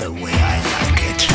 the way I like it.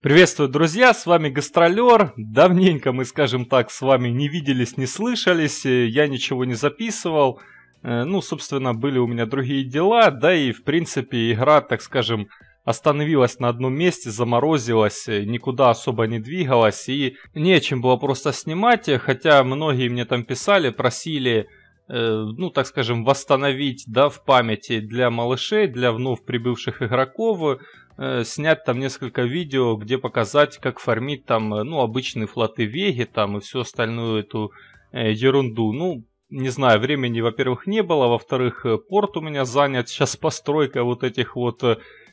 Приветствую, друзья, с вами Гастролер. Давненько мы, скажем так, с вами не виделись, не слышались, я ничего не записывал. Э, ну, собственно, были у меня другие дела, да и, в принципе, игра, так скажем, остановилась на одном месте, заморозилась, э, никуда особо не двигалась и нечем было просто снимать, э, хотя многие мне там писали, просили Э, ну, так скажем, восстановить, да, в памяти для малышей, для вновь прибывших игроков, э, снять там несколько видео, где показать, как фармить там, э, ну, обычные флоты Веги там и всю остальную эту ерунду. Ну, не знаю, времени, во-первых, не было, во-вторых, порт у меня занят, сейчас постройка вот этих вот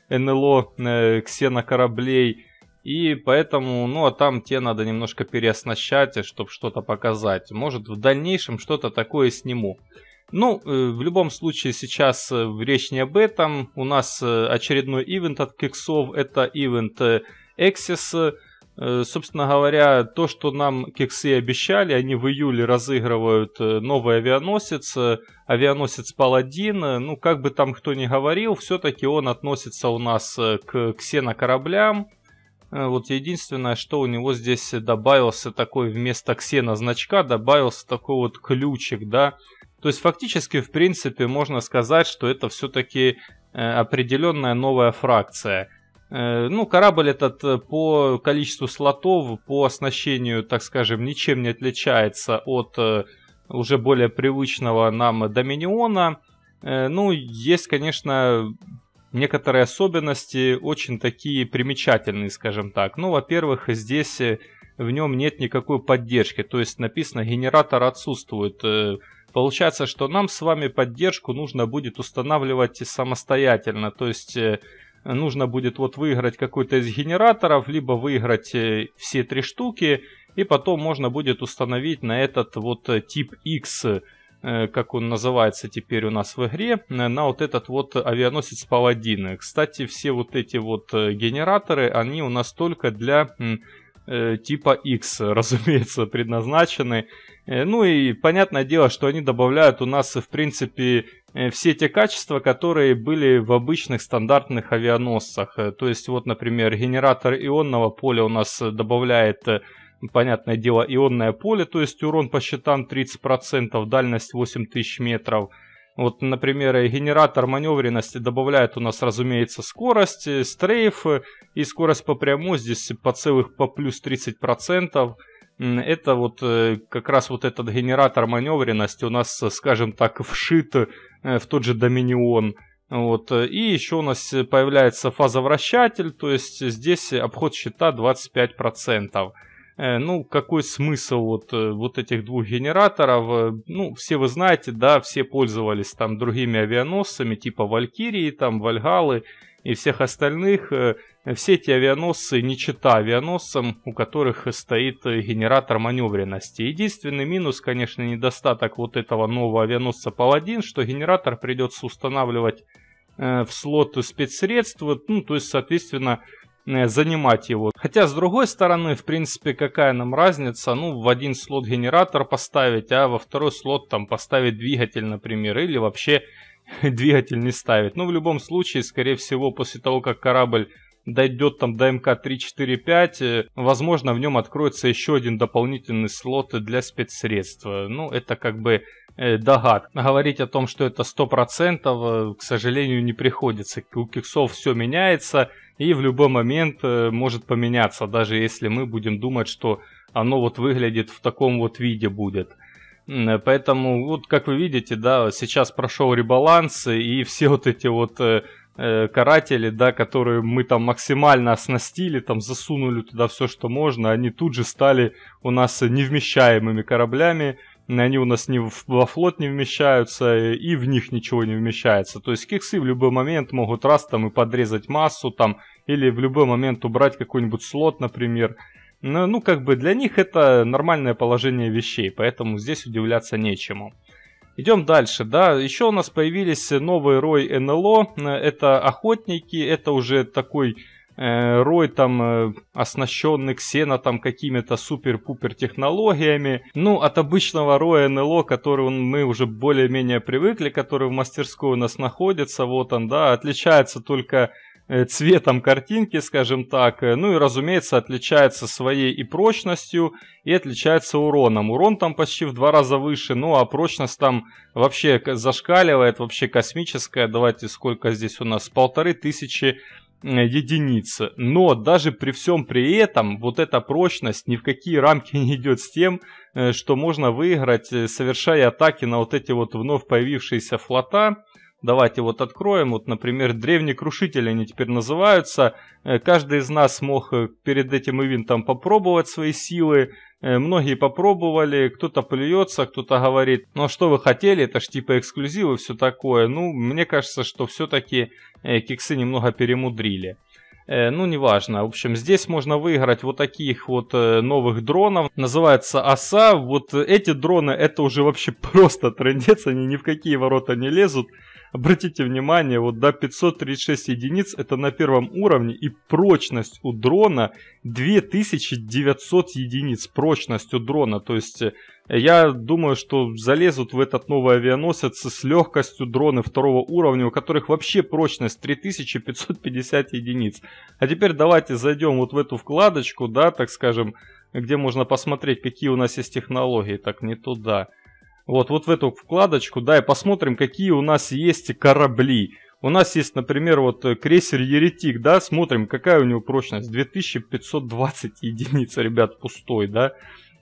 НЛО, ксено кораблей, и поэтому, ну а там те надо немножко переоснащать, э, чтобы что-то показать. Может в дальнейшем что-то такое сниму. Ну, э, в любом случае, сейчас э, речь не об этом. У нас очередной ивент от Киксов. Это ивент Axis. Собственно говоря, то, что нам кексы обещали, они в июле разыгрывают новый авианосец, авианосец Паладин. Ну, как бы там кто ни говорил, все-таки он относится у нас к ксенокораблям. кораблям Э, вот единственное, что у него здесь добавился такой вместо ксена значка, добавился такой вот ключик, да. То есть фактически, в принципе, можно сказать, что это все-таки э, определенная новая фракция. Э, ну, корабль этот по количеству слотов, по оснащению, так скажем, ничем не отличается от уже более привычного нам Доминиона. Ну, есть, конечно, некоторые особенности очень такие примечательные, скажем так. Ну, во-первых, здесь э, в нем нет никакой поддержки, то есть написано генератор отсутствует. Э, получается, что нам с вами поддержку нужно будет устанавливать самостоятельно, то есть э, нужно будет вот выиграть какой-то из генераторов, либо выиграть все три штуки, и потом можно будет установить на этот вот тип X Э, как он называется теперь у нас в игре, э, на вот этот вот авианосец Паладин. Кстати, все вот эти вот э, генераторы, они у нас только для типа X, разумеется, предназначены. Ну и понятное дело, что они добавляют у нас, в принципе, все те качества, которые были в обычных стандартных авианосцах. То есть вот, например, генератор ионного поля у нас добавляет понятное дело, ионное поле, то есть урон по счетам 30%, дальность 8000 метров. Вот, например, генератор маневренности добавляет у нас, разумеется, скорость, э, стрейф э, и скорость по прямой здесь по целых по плюс 30%. Это вот э, как раз вот этот генератор маневренности у нас, скажем так, вшит в тот же Доминион. Вот. И еще у нас появляется фазовращатель, то есть здесь обход счета 25%. Э, ну, какой смысл вот, э, вот этих двух генераторов? Э, ну, все вы знаете, да, все пользовались там другими авианосцами, типа Валькирии, там, Вальгалы и всех остальных. Все эти авианосцы не чита авианосцам, у которых стоит генератор маневренности. Единственный минус, конечно, недостаток вот этого нового авианосца Паладин, что генератор придется устанавливать в слот спецсредств, ну, то есть, соответственно, Э, занимать его. Хотя, с другой стороны, в принципе, какая нам разница, ну, в один слот генератор поставить, а во второй слот там поставить двигатель, например, или вообще двигатель не ставить. Ну, в любом случае, скорее всего, после того, как корабль дойдет там до МК-345, э, возможно, в нем откроется еще один дополнительный слот для спецсредств. Ну, это как бы э, догад. Говорить о том, что это 100%, к сожалению, не приходится. У киксов все меняется, и в любой момент э, может поменяться, даже если мы будем думать, что оно вот выглядит в таком вот виде будет. Э, поэтому, вот как вы видите, да, сейчас прошел ребаланс, э, и все вот эти вот каратели, да, которые мы там максимально оснастили, там засунули туда все, что можно, они тут же стали у нас невмещаемыми кораблями, они у нас не в, во флот не вмещаются, э, и в них ничего не вмещается. То есть киксы в любой момент могут раз там и подрезать массу там, или в любой момент убрать какой-нибудь слот, например. Но, ну, ну, как бы для них это нормальное положение вещей, поэтому здесь удивляться нечему. Идем дальше, да, еще у нас появились новый рой НЛО, э, это охотники, это уже такой Э, рой там э, оснащенный Ксена там какими-то супер-пупер технологиями. Ну, от обычного Роя НЛО, который он, мы уже более-менее привыкли, который в мастерской у нас находится, вот он, да, отличается только э, цветом картинки, скажем так. Ну и, разумеется, отличается своей и прочностью, и отличается уроном. Урон там почти в два раза выше, ну а прочность там вообще зашкаливает, вообще космическая. Давайте сколько здесь у нас? Полторы тысячи единицы. Но даже при всем при этом вот эта прочность ни в какие рамки не идет с тем, э, что можно выиграть, э, совершая атаки на вот эти вот вновь появившиеся флота. Давайте вот откроем, вот, например, древние крушители они теперь называются. Э, каждый из нас мог э, перед этим ивентом попробовать свои силы. Э, многие попробовали, кто-то плюется, кто-то говорит, ну а что вы хотели, это ж типа эксклюзивы, все такое. Ну, мне кажется, что все-таки киксы немного перемудрили ну неважно. В общем, здесь можно выиграть вот таких вот новых дронов. Называется оса. Вот эти дроны, это уже вообще просто трендец, они ни в какие ворота не лезут. Обратите внимание, вот до 536 единиц это на первом уровне и прочность у дрона 2900 единиц прочность у дрона. То есть э, я думаю, что залезут в этот новый авианосец с легкостью дроны второго уровня, у которых вообще прочность 3550 единиц. А теперь давайте зайдем вот в эту вкладочку, да, так скажем, где можно посмотреть, какие у нас есть технологии. Так, не туда. Вот, вот в эту вкладочку, да, и посмотрим, какие у нас есть корабли. У нас есть, например, вот э, крейсер Еретик, да, смотрим, какая у него прочность. 2520 единиц, ребят, пустой, да.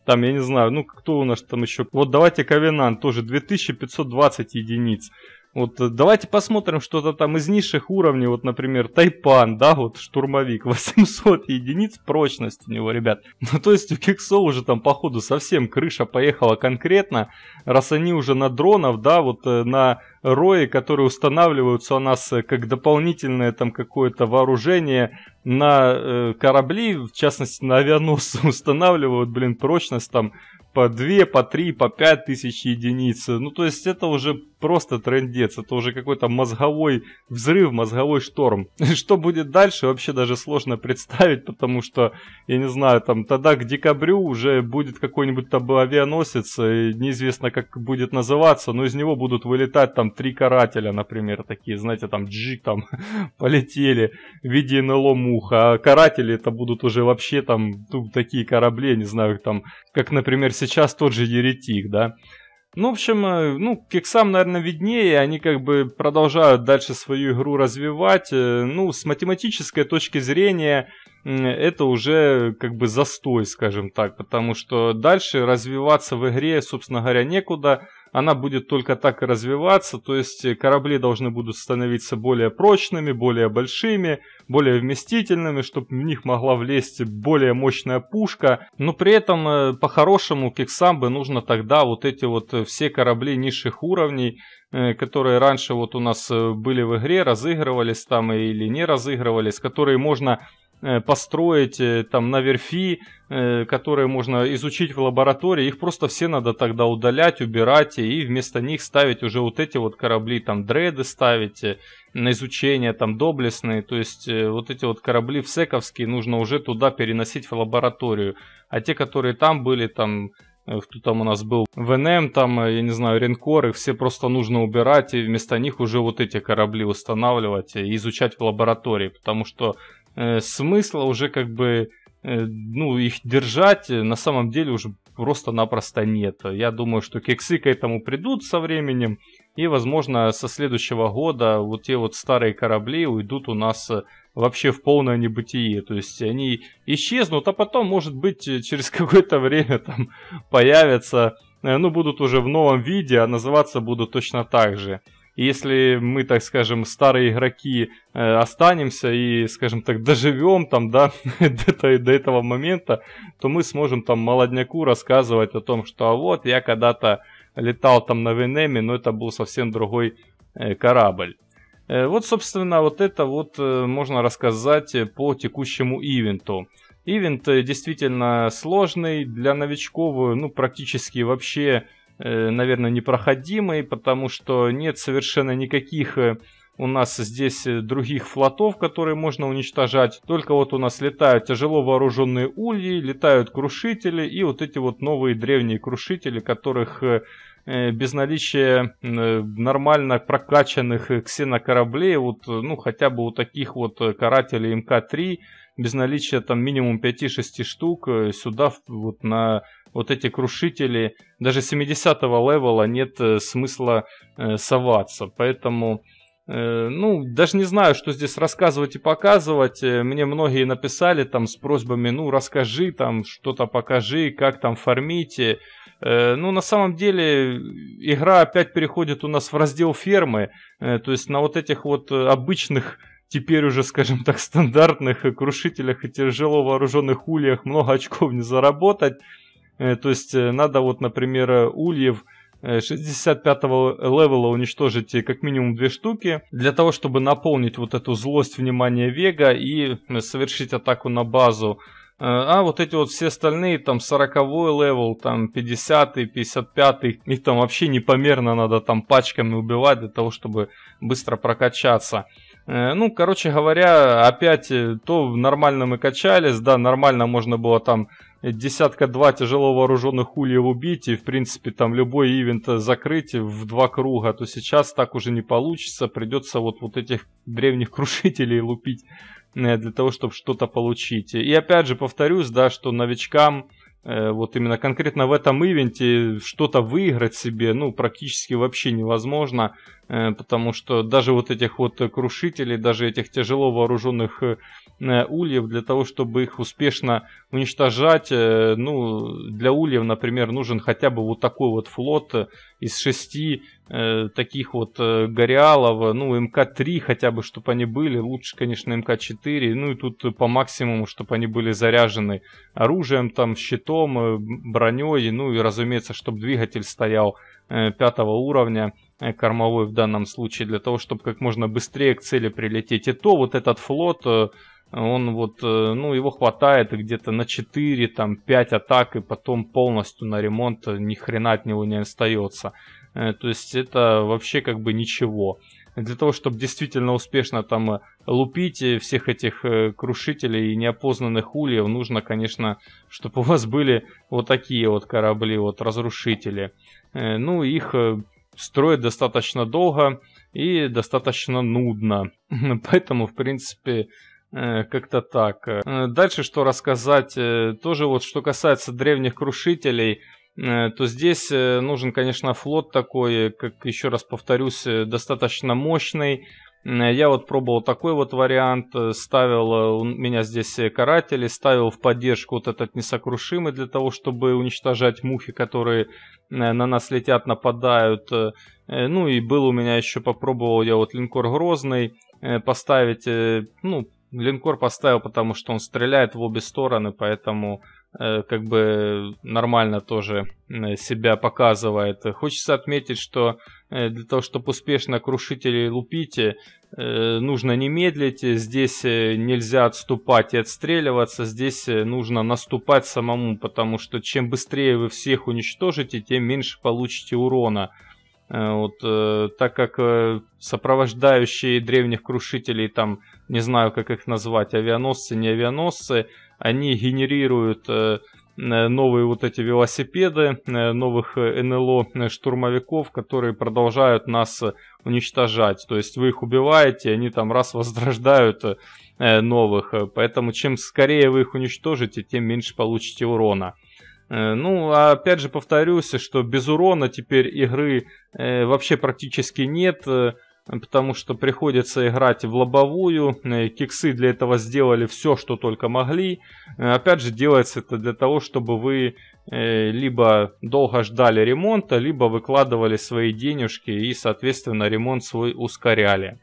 Там, я не знаю, ну, кто у нас там еще... Вот давайте Ковенант тоже, 2520 единиц. Вот э, давайте посмотрим что-то там из низших уровней, вот, например, Тайпан, да, вот штурмовик, 800 единиц прочность у него, ребят. Ну, то есть у кексо уже там, походу, совсем крыша поехала конкретно, раз они уже на дронов, да, вот э, на рои, которые устанавливаются у нас э, как дополнительное там какое-то вооружение на э, корабли, в частности на авианосцы устанавливают, блин, прочность там по 2, по 3, по 5 тысяч единиц. Ну, то есть это уже просто трендец, это уже какой-то мозговой взрыв, мозговой шторм. Что будет дальше, вообще даже сложно представить, потому что, я не знаю, там тогда к декабрю уже будет какой-нибудь там авианосец, э, неизвестно как будет называться, но из него будут вылетать там три карателя, например, такие, знаете, там джик там полетели в виде НЛО муха, а каратели это будут уже вообще там ну, такие корабли, не знаю, там, как, например, сейчас тот же Еретик, да, ну, в общем, э, ну, кексам, наверное, виднее, они как бы продолжают дальше свою игру развивать. Э, ну, с математической точки зрения это уже как бы застой, скажем так, потому что дальше развиваться в игре, собственно говоря, некуда она будет только так и развиваться, то есть э, корабли должны будут становиться более прочными, более большими, более вместительными, чтобы в них могла влезть более мощная пушка, но при этом э, по-хорошему Кексамбе нужно тогда вот эти вот э, все корабли низших уровней, которые раньше вот у нас были в игре, разыгрывались там или не разыгрывались, которые можно Э, построить э, там на верфи, э, которые можно изучить в лаборатории, их просто все надо тогда удалять, убирать и вместо них ставить уже вот эти вот корабли, там дреды ставить на изучение, там доблестные, то есть вот эти вот корабли всековские нужно уже туда переносить в лабораторию, а те, которые там были, там кто там у нас был, ВНМ, там, я не знаю, Ренкор, их все просто нужно убирать, и вместо них уже вот эти корабли устанавливать и изучать в лаборатории, потому что э, смысла уже как бы э, ну, их держать э, на самом деле уже просто-напросто нет. Я думаю, что кексы к этому придут со временем. И, возможно, со следующего года вот те вот старые корабли уйдут у нас э, вообще в полное небытие. То есть они исчезнут, а потом, может быть, э, через какое-то время там появятся, ну, будут уже в новом виде, а называться будут точно так же если мы, так скажем, старые игроки э, останемся и, скажем так, доживем там, да, до, до этого момента, то мы сможем там молодняку рассказывать о том, что а вот я когда-то летал там на Венеме, но это был совсем другой э, корабль. Э, вот, собственно, вот это вот э, можно рассказать э, по текущему ивенту. Ивент э, действительно сложный для новичков, э, ну, практически вообще Э, наверное, непроходимый, потому что нет совершенно никаких э, у нас здесь э, других флотов, которые можно уничтожать. Только вот у нас летают тяжело вооруженные ульи, летают крушители и вот эти вот новые древние крушители, которых без наличия нормально прокачанных ксенокораблей, вот, ну, хотя бы у таких вот карателей МК-3, без наличия там минимум 5-6 штук, сюда вот на вот эти крушители, даже 70-го левела нет э, смысла э, соваться. Поэтому, э, ну, даже не знаю, что здесь рассказывать и показывать. Э, мне многие написали там с просьбами, ну, расскажи там, что-то покажи, как там фармите. Э, ну, на самом деле, игра опять переходит у нас в раздел фермы. То есть на вот этих вот обычных теперь уже, скажем так, стандартных крушителях и тяжело вооруженных ульях много очков не заработать. Э, то есть э, надо вот, например, э, ульев 65-го левела уничтожить как минимум две штуки, для того, чтобы наполнить вот эту злость внимания Вега и совершить атаку на базу. А вот эти вот все остальные, там 40 левел, там 50 -й, 55 -й, их там вообще непомерно надо там пачками убивать для того, чтобы быстро прокачаться. Ну, короче говоря, опять то нормально мы качались, да, нормально можно было там десятка-два тяжело вооруженных ульев убить и, в принципе, там любой ивент закрыть в два круга, то сейчас так уже не получится. Придется вот, вот этих древних крушителей лупить э, для того, чтобы что-то получить. И опять же повторюсь, да, что новичкам э, вот именно конкретно в этом ивенте что-то выиграть себе, ну, практически вообще невозможно, э, потому что даже вот этих вот крушителей, даже этих тяжело вооруженных Э, ульев для того, чтобы их успешно уничтожать. Э, ну, для ульев, например, нужен хотя бы вот такой вот флот э, из шести э, таких вот э, Гориалов, ну, МК-3 хотя бы, чтобы они были, лучше, конечно, МК-4, ну, и тут по максимуму, чтобы они были заряжены оружием, там, щитом, э, броней, ну, и, разумеется, чтобы двигатель стоял э, пятого уровня, кормовой в данном случае, для того, чтобы как можно быстрее к цели прилететь. И то вот этот флот он вот, э, ну, его хватает где-то на 4, там, 5 атак, и потом полностью на ремонт э, ни хрена от него не остается. Э, то есть это вообще как бы ничего. Для того, чтобы действительно успешно там лупить всех этих крушителей и неопознанных ульев, нужно, конечно, чтобы у вас были вот такие вот корабли, вот разрушители. Ну, их строят достаточно долго и достаточно нудно. Поэтому, в принципе, Э, как-то так. Э, дальше что рассказать? Э, тоже вот что касается древних крушителей, то здесь нужен, конечно, флот такой, как еще раз повторюсь, достаточно мощный. Я вот пробовал такой вот вариант, ставил, у меня здесь каратели, ставил в поддержку вот этот несокрушимый для того, чтобы уничтожать мухи, которые на нас летят, нападают. Ну и был у меня еще, попробовал я вот линкор Грозный, поставить, ну, линкор поставил, потому что он стреляет в обе стороны, поэтому э, как бы нормально тоже себя показывает. Хочется отметить, что э, для того, чтобы успешно крушителей лупить, э, нужно не медлить, здесь э, нельзя отступать и отстреливаться, здесь э, нужно наступать самому, потому что чем быстрее вы всех уничтожите, тем меньше получите урона. Э, вот, э, так как э, сопровождающие древних крушителей, там, не знаю, как их назвать, авианосцы, не авианосцы, они генерируют новые вот эти велосипеды, новых НЛО штурмовиков, которые продолжают нас уничтожать. То есть вы их убиваете, они там раз возрождают новых. Поэтому чем скорее вы их уничтожите, тем меньше получите урона. Э, ну, опять же повторюсь, что без урона теперь игры э, вообще практически нет, э, потому что приходится играть в лобовую. Киксы для этого сделали все, что только могли. Опять же, делается это для того, чтобы вы либо долго ждали ремонта, либо выкладывали свои денежки и, соответственно, ремонт свой ускоряли.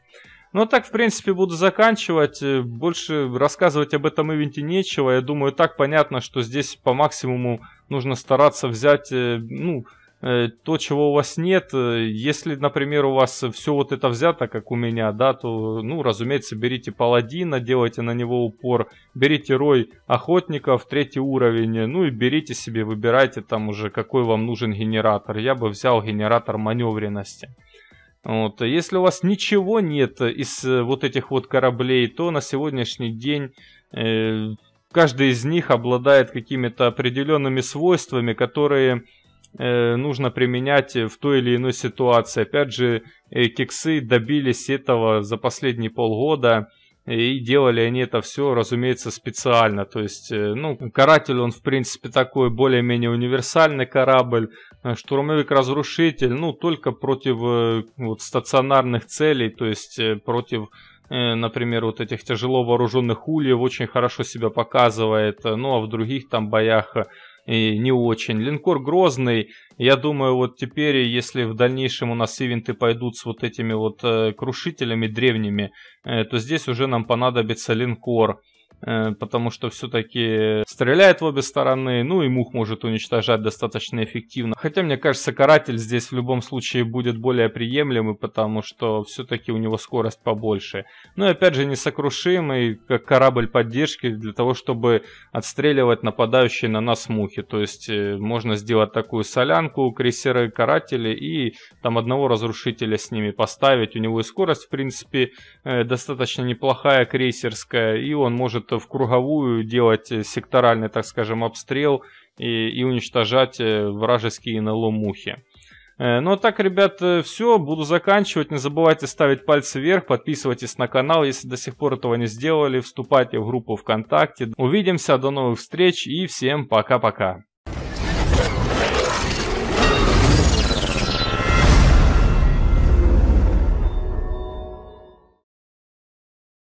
Ну, так, в принципе, буду заканчивать. Э, больше рассказывать об этом ивенте нечего. Я думаю, так понятно, что здесь по максимуму нужно стараться взять, э, ну, э, то, чего у вас нет. Если, например, у вас все вот это взято, как у меня, да, то, ну, разумеется, берите паладина, делайте на него упор, берите рой охотников, третий уровень, ну и берите себе, выбирайте там уже, какой вам нужен генератор. Я бы взял генератор маневренности. Вот. Если у вас ничего нет из э, вот этих вот кораблей, то на сегодняшний день э, каждый из них обладает какими-то определенными свойствами, которые э, нужно применять в той или иной ситуации. Опять же, э, киксы добились этого за последние полгода. И делали они это все, разумеется, специально. То есть, э, ну, каратель, он, в принципе, такой более-менее универсальный корабль. Э, Штурмовик-разрушитель, ну, только против э, вот, стационарных целей, то есть против например, вот этих тяжело вооруженных ульев очень хорошо себя показывает, ну а в других там боях и не очень. Линкор Грозный, я думаю, вот теперь, если в дальнейшем у нас ивенты пойдут с вот этими вот э, крушителями древними, э, то здесь уже нам понадобится линкор. Э, потому что все-таки стреляет в обе стороны, ну и мух может уничтожать достаточно эффективно. Хотя, мне кажется, каратель здесь в любом случае будет более приемлемый, потому что все-таки у него скорость побольше. Ну и опять же, несокрушимый, как корабль поддержки, для того, чтобы отстреливать нападающие на нас мухи. То есть э, можно сделать такую солянку, крейсеры каратели и там одного разрушителя с ними поставить. У него и скорость, в принципе, э, достаточно неплохая крейсерская, и он может в круговую делать э, секторальный, так скажем, обстрел и, и уничтожать э, вражеские НЛО-мухи. Э, ну а так, ребят, все, буду заканчивать. Не забывайте ставить пальцы вверх, подписывайтесь на канал, если до сих пор этого не сделали. Вступайте в группу ВКонтакте. Увидимся, до новых встреч и всем пока-пока.